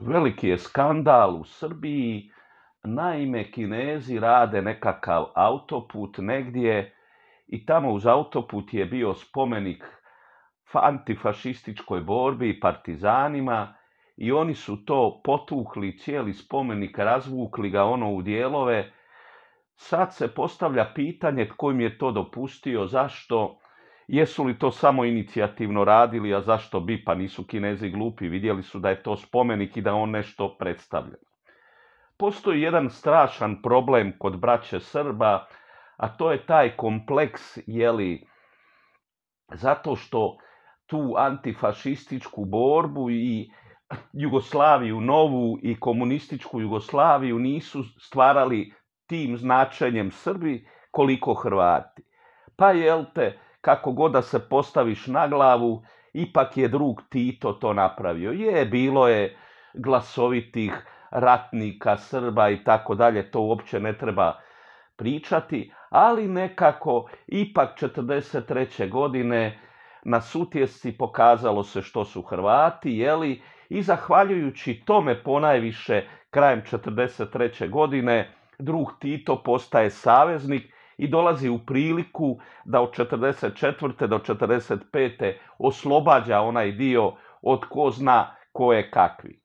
Veliki je skandal u Srbiji. Naime, Kinezi rade nekakav autoput negdje i tamo uz autoput je bio spomenik antifašističkoj borbi i partizanima i oni su to potukli, cijeli spomenik, razvukli ga ono u dijelove. Sad se postavlja pitanje tko im je to dopustio, zašto Jesu li to samo inicijativno radili, a zašto bi? Pa nisu kinezi glupi, vidjeli su da je to spomenik i da on nešto predstavlja. Postoji jedan strašan problem kod braće Srba, a to je taj kompleks, jeli, zato što tu antifašističku borbu i Jugoslaviju novu i komunističku Jugoslaviju nisu stvarali tim značenjem Srbi koliko Hrvati. Pa jel te, kako god da se postaviš na glavu, ipak je drug Tito to napravio. Je, bilo je glasovitih ratnika, Srba i tako dalje, to uopće ne treba pričati, ali nekako ipak 43. godine na sutjesci pokazalo se što su Hrvati, jeli, i zahvaljujući tome ponajviše krajem 43. godine drug Tito postaje saveznik i dolazi u priliku da od 44. do 45. oslobađa onaj dio od ko zna ko je kakvi.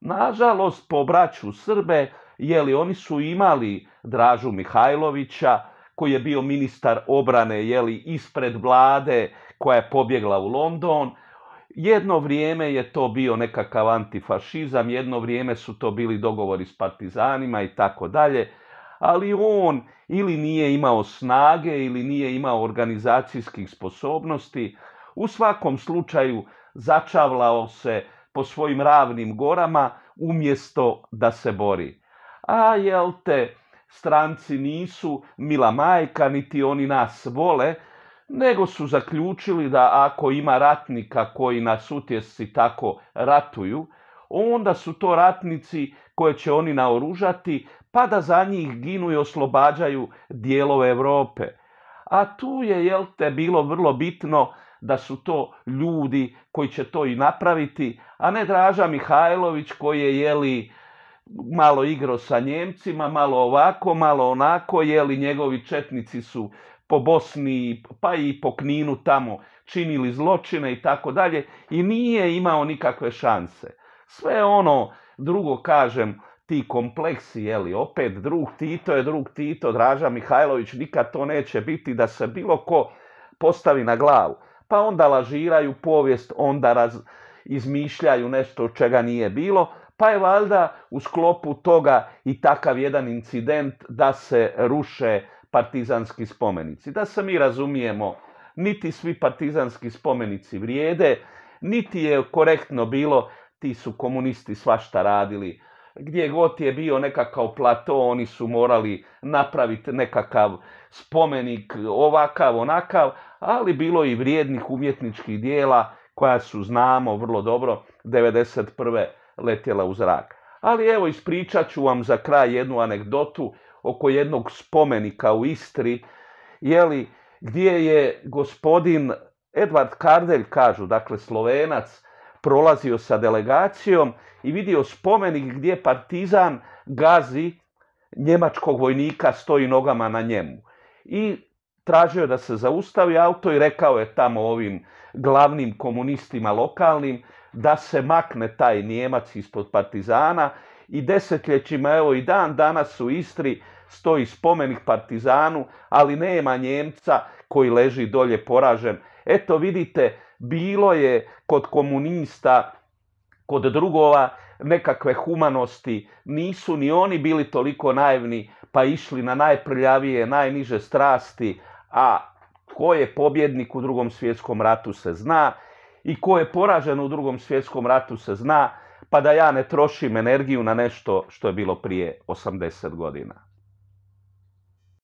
Nažalost, po braću Srbe, jeli oni su imali Dražu Mihajlovića, koji je bio ministar obrane jeli, ispred vlade koja je pobjegla u London. Jedno vrijeme je to bio nekakav antifašizam, jedno vrijeme su to bili dogovori s partizanima i tako dalje ali on ili nije imao snage ili nije imao organizacijskih sposobnosti. U svakom slučaju začavlao se po svojim ravnim gorama umjesto da se bori. A jel te, stranci nisu mila majka, niti oni nas vole, nego su zaključili da ako ima ratnika koji nas utjesi tako ratuju, onda su to ratnici koje će oni naoružati, pa da za njih ginu i oslobađaju dijelove Europe. A tu je, jel te, bilo vrlo bitno da su to ljudi koji će to i napraviti, a ne Draža Mihajlović koji je, jeli, malo igro sa Njemcima, malo ovako, malo onako, jeli njegovi četnici su po Bosni pa i po Kninu tamo činili zločine i tako dalje i nije imao nikakve šanse. Sve ono, drugo kažem, ti kompleksi, jeli, opet drug Tito je drug Tito, Draža Mihajlović, nikad to neće biti da se bilo ko postavi na glavu. Pa onda lažiraju povijest, onda raz, izmišljaju nešto čega nije bilo, pa je valjda u sklopu toga i takav jedan incident da se ruše partizanski spomenici. Da se mi razumijemo, niti svi partizanski spomenici vrijede, niti je korektno bilo ti su komunisti svašta radili. Gdje god je bio nekakav plato, oni su morali napraviti nekakav spomenik, ovakav, onakav, ali bilo i vrijednih umjetničkih dijela koja su, znamo vrlo dobro, 1991. letjela u zrak. Ali evo, ispričat ću vam za kraj jednu anegdotu oko jednog spomenika u Istri, jeli, gdje je gospodin Edvard Kardelj, kažu, dakle slovenac, prolazio sa delegacijom i vidio spomenik gdje partizan gazi njemačkog vojnika, stoji nogama na njemu. I tražio da se zaustavi auto i rekao je tamo ovim glavnim komunistima lokalnim da se makne taj Njemac ispod partizana i desetljećima, evo i dan danas u Istri, stoji spomenik partizanu, ali nema Njemca koji leži dolje poražen. Eto vidite, bilo je kod komunista, kod drugova nekakve humanosti, nisu ni oni bili toliko naivni pa išli na najprljavije, najniže strasti, a ko je pobjednik u drugom svjetskom ratu se zna i ko je poražen u drugom svjetskom ratu se zna, pa da ja ne trošim energiju na nešto što je bilo prije 80 godina.